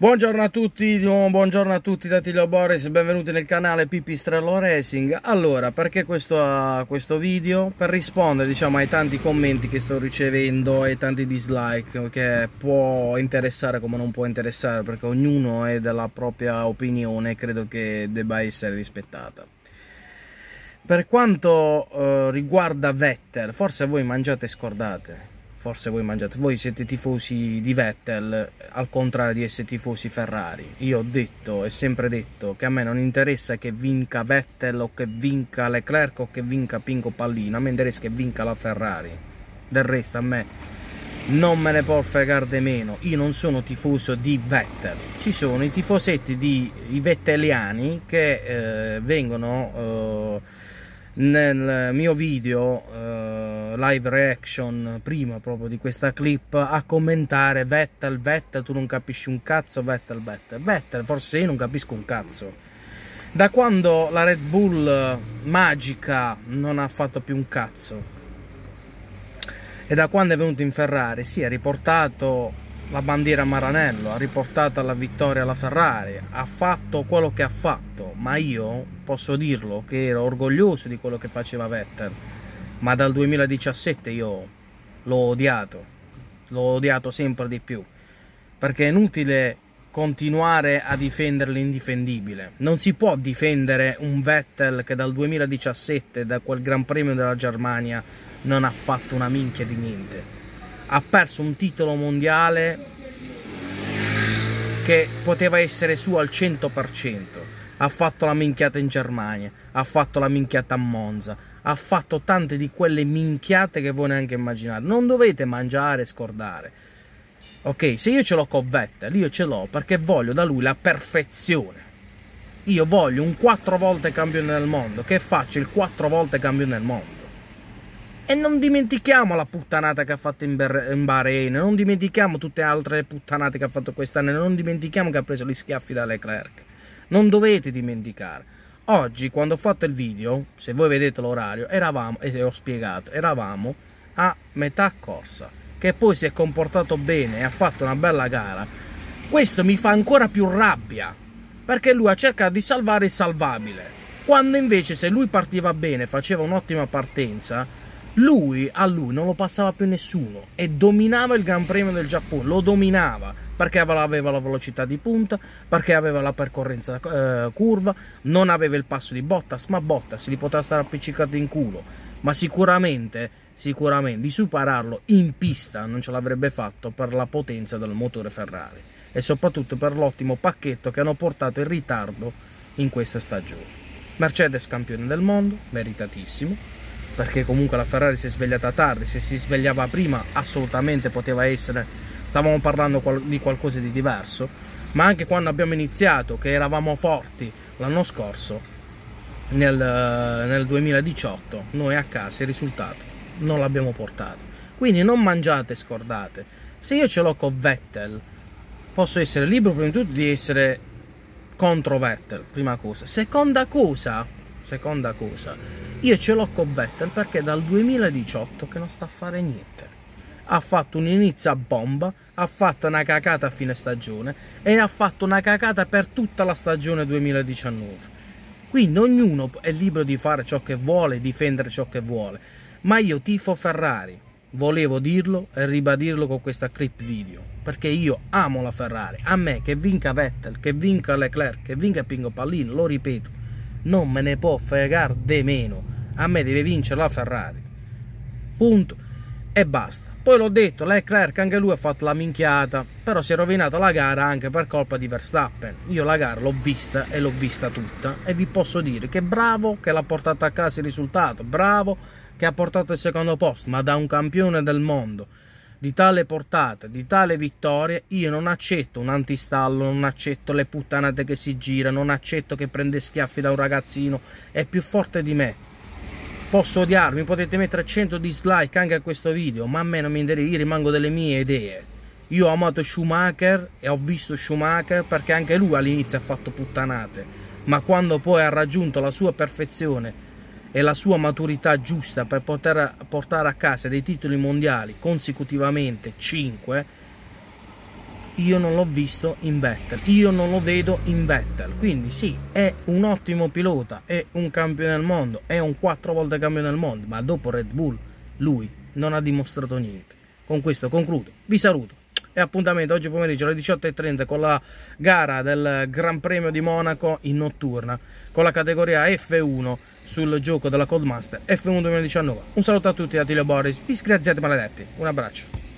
Buongiorno a tutti, buongiorno a tutti da Tilio Boris, benvenuti nel canale Pipistrello Racing. Allora, perché questo, ah, questo video? Per rispondere diciamo, ai tanti commenti che sto ricevendo e tanti dislike che può interessare come non può interessare perché ognuno è della propria opinione e credo che debba essere rispettata. Per quanto eh, riguarda Vettel, forse voi mangiate e scordate, forse voi mangiate, voi siete tifosi di Vettel al contrario di essere tifosi Ferrari. Io ho detto e sempre detto che a me non interessa che vinca Vettel o che vinca Leclerc o che vinca Pinco Pallino, a me interessa che vinca la Ferrari. Del resto a me non me ne può fregare di meno, io non sono tifoso di Vettel. Ci sono i tifosetti di i vetteliani che eh, vengono eh, nel mio video eh, live reaction prima proprio di questa clip a commentare Vettel, Vettel tu non capisci un cazzo, Vettel, Vettel, Vettel forse io non capisco un cazzo da quando la Red Bull magica non ha fatto più un cazzo e da quando è venuto in Ferrari sì, ha riportato la bandiera Maranello, ha riportato la vittoria alla Ferrari, ha fatto quello che ha fatto, ma io posso dirlo che ero orgoglioso di quello che faceva Vettel ma dal 2017 io l'ho odiato, l'ho odiato sempre di più, perché è inutile continuare a difendere l'indifendibile. Non si può difendere un Vettel che dal 2017, da quel Gran Premio della Germania, non ha fatto una minchia di niente. Ha perso un titolo mondiale che poteva essere suo al 100% ha fatto la minchiata in Germania, ha fatto la minchiata a Monza, ha fatto tante di quelle minchiate che voi neanche immaginate. Non dovete mangiare e scordare. Ok, se io ce l'ho con Vettel, io ce l'ho perché voglio da lui la perfezione. Io voglio un quattro volte campione del mondo, che faccio il quattro volte campione del mondo. E non dimentichiamo la puttanata che ha fatto in, Ber- in Bahrain, non dimentichiamo tutte le altre puttanate che ha fatto quest'anno, non dimentichiamo che ha preso gli schiaffi da Leclerc non dovete dimenticare. Oggi, quando ho fatto il video, se voi vedete l'orario, eravamo, e ho spiegato, eravamo a metà corsa, che poi si è comportato bene e ha fatto una bella gara. Questo mi fa ancora più rabbia, perché lui ha cercato di salvare il salvabile, quando invece se lui partiva bene, faceva un'ottima partenza, lui a lui non lo passava più nessuno e dominava il Gran Premio del Giappone, lo dominava, perché aveva la velocità di punta, perché aveva la percorrenza eh, curva, non aveva il passo di Bottas, ma Bottas li poteva stare appiccicato in culo, ma sicuramente, sicuramente di superarlo in pista non ce l'avrebbe fatto per la potenza del motore Ferrari e soprattutto per l'ottimo pacchetto che hanno portato in ritardo in questa stagione. Mercedes campione del mondo, meritatissimo, perché comunque la Ferrari si è svegliata tardi, se si svegliava prima assolutamente poteva essere stavamo parlando di qualcosa di diverso, ma anche quando abbiamo iniziato, che eravamo forti l'anno scorso, nel, nel 2018, noi a casa il risultato non l'abbiamo portato. Quindi non mangiate scordate. Se io ce l'ho con Vettel, posso essere libero prima di tutto di essere contro Vettel, prima cosa. Seconda cosa, seconda cosa, io ce l'ho con Vettel perché dal 2018 che non sta a fare niente ha fatto un inizio a bomba, ha fatto una cacata a fine stagione e ha fatto una cacata per tutta la stagione 2019. Quindi ognuno è libero di fare ciò che vuole, difendere ciò che vuole. Ma io tifo Ferrari, volevo dirlo e ribadirlo con questa clip video, perché io amo la Ferrari. A me che vinca Vettel, che vinca Leclerc, che vinca Pingo Pallino, lo ripeto, non me ne può fregare di meno. A me deve vincere la Ferrari. Punto. E basta. Poi l'ho detto, Leclerc anche lui ha fatto la minchiata, però si è rovinata la gara anche per colpa di Verstappen. Io la gara l'ho vista e l'ho vista tutta e vi posso dire che bravo che l'ha portato a casa il risultato, bravo che ha portato il secondo posto, ma da un campione del mondo di tale portata, di tale vittoria, io non accetto un antistallo, non accetto le puttanate che si girano, non accetto che prende schiaffi da un ragazzino, è più forte di me Posso odiarmi, potete mettere 100 dislike anche a questo video, ma a me non mi interessa, io rimango delle mie idee. Io ho amato Schumacher e ho visto Schumacher perché anche lui all'inizio ha fatto puttanate, ma quando poi ha raggiunto la sua perfezione e la sua maturità giusta per poter portare a casa dei titoli mondiali consecutivamente 5, io non l'ho visto in Vettel, io non lo vedo in Vettel, quindi sì, è un ottimo pilota, è un campione del mondo, è un quattro volte campione del mondo, ma dopo Red Bull lui non ha dimostrato niente. Con questo concludo, vi saluto e appuntamento oggi pomeriggio alle 18.30 con la gara del Gran Premio di Monaco in notturna con la categoria F1 sul gioco della Coldmaster F1 2019. Un saluto a tutti da Tilio Boris, disgraziati maledetti, un abbraccio.